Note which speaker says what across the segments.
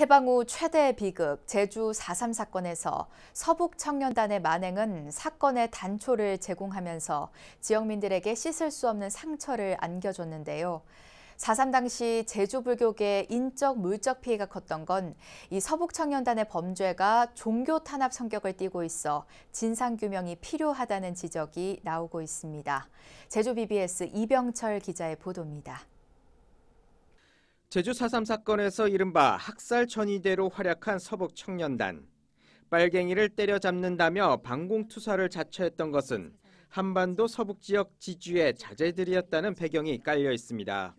Speaker 1: 해방 후 최대 비극 제주 4.3 사건에서 서북 청년단의 만행은 사건의 단초를 제공하면서 지역민들에게 씻을 수 없는 상처를 안겨줬는데요. 4.3 당시 제주불교계 인적 물적 피해가 컸던 건 이 서북 청년단의 범죄가 종교 탄압 성격을 띠고 있어 진상규명이 필요하다는 지적이 나오고 있습니다. 제주 BBS 이병철 기자의 보도입니다.
Speaker 2: 제주 4.3 사건에서 이른바 학살 전위대로 활약한 서북 청년단. 빨갱이를 때려잡는다며 방공투사를 자처했던 것은 한반도 서북 지역 지주의 자제들이었다는 배경이 깔려 있습니다.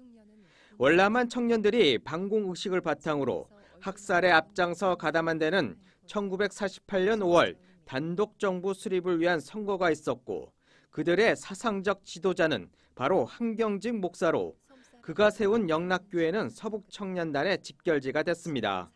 Speaker 2: 월남한 청년들이 방공 의식을 바탕으로 학살에 앞장서 가담한 데는 1948년 5월 단독 정부 수립을 위한 선거가 있었고 그들의 사상적 지도자는 바로 한경직 목사로 그가 세운 영락교회는 서북청년단의 집결지가 됐습니다.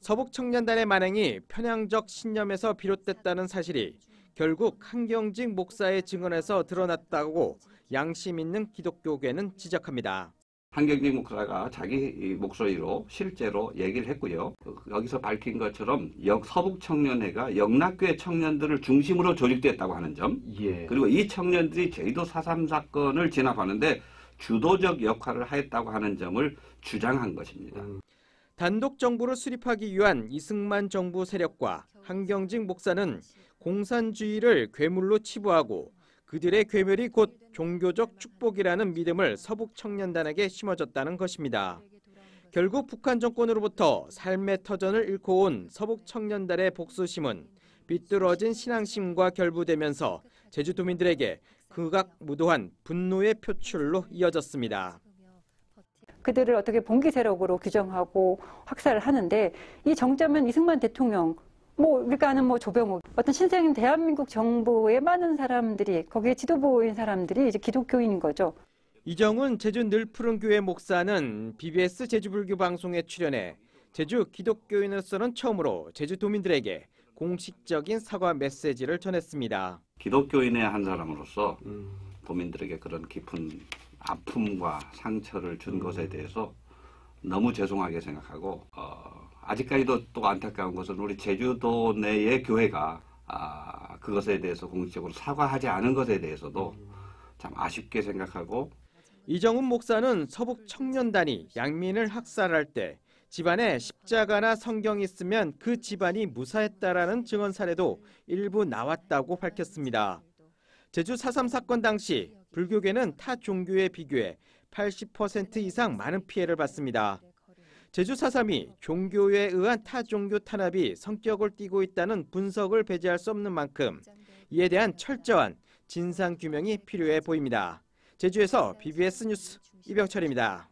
Speaker 2: 서북청년단의 만행이 편향적 신념에서 비롯됐다는 사실이 결국 한경직 목사의 증언에서 드러났다고 양심 있는 기독교계는 지적합니다. 한경직 목사가 자기 목소리로 실제로 얘기를 했고요. 여기서 밝힌 것처럼 서북 청년회가
Speaker 3: 영락교회 청년들을 중심으로 조직됐다고 하는 점, 예. 그리고 이 청년들이 제도4.3
Speaker 2: 사건을 진압하는데 주도적 역할을 하였다고 하는 점을 주장한 것입니다. 음. 단독 정부를 수립하기 위한 이승만 정부 세력과 한경직 목사는 공산주의를 괴물로 치부하고 그들의 괴멸이 곧 종교적 축복이라는 믿음을 서북 청년단에게 심어줬다는 것입니다. 결국 북한 정권으로부터 삶의 터전을 잃고 온 서북 청년단의 복수심은 비뚤어진 신앙심과 결부되면서 제주도민들에게 극악무도한 분노의 표출로 이어졌습니다. 그들을 어떻게 봉기세력으로 규정하고 학살을 하는데 이 정점은 이승만 대통령 뭐 그러니까는 뭐 조병욱 어떤 신생 대한민국 정부의 많은 사람들이 거기에 지도부인 사람들이 이제 기독교인 거죠. 이정훈 제주 늘푸른 교회 목사는 BBS 제주불교 방송에 출연해 제주 기독교인으로서는 처음으로 제주도민들에게 공식적인 사과 메시지를 전했습니다.
Speaker 3: 기독교인의 한 사람으로서 음. 도민들에게 그런 깊은 아픔과 상처를 준 음. 것에 대해서 너무 죄송하게 생각하고 어, 아직까지도 또 안타까운 것은 우리 제주도 내의 교회가
Speaker 2: 아, 그것에 대해서 공식적으로 사과하지 않은 것에 대해서도 음. 참 아쉽게 생각하고 이정훈 목사는 서북 청년단이 양민을 학살할 때 집안에 십자가나 성경이 있으면 그 집안이 무사했다라는 증언 사례도 일부 나왔다고 밝혔습니다. 제주 4.3 사건 당시 불교계는 타 종교에 비교해 80% 이상 많은 피해를 받습니다 제주 4.3이 종교에 의한 타 종교 탄압이 성격을 띠고 있다는 분석을 배제할 수 없는 만큼 이에 대한 철저한 진상 규명이 필요해 보입니다. 제주에서 BBS 뉴스 이병철입니다.